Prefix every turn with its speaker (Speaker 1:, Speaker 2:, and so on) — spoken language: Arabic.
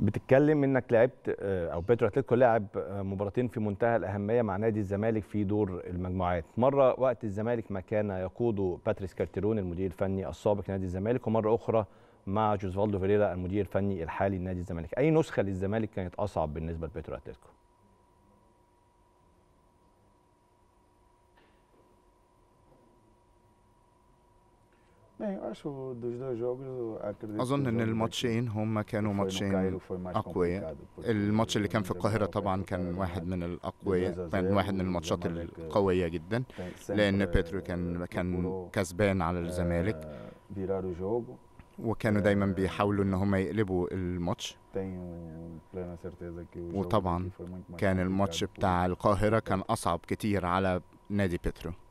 Speaker 1: بتتكلم انك لعبت آه، او بيترو اتلتيكو لعب آه، مباراتين في منتهى الاهميه مع نادي الزمالك في دور المجموعات، مره وقت الزمالك ما كان يقوده باتريس كارتيرون المدير الفني السابق لنادي الزمالك ومره اخرى مع جوزفالدو فيريرا المدير الفني الحالي لنادي الزمالك، اي نسخه للزمالك كانت اصعب بالنسبه لبيترو اتلتيكو؟
Speaker 2: Bem, acho dos dois jogos, acredito أظن أن الماتشين
Speaker 3: هم كانوا ماتشين أقوياء الماتش اللي كان في القاهرة طبعا كان واحد من الأقوياء كان واحد من e الماتشات القوية جدا لأن eh, بيترو كان كان كسبان على eh, الزمالك وكانوا دايما eh, بيحاولوا ان هم يقلبوا الماتش
Speaker 2: وطبعا كان الماتش بتاع القاهرة كان
Speaker 3: أصعب كتير على نادي بيترو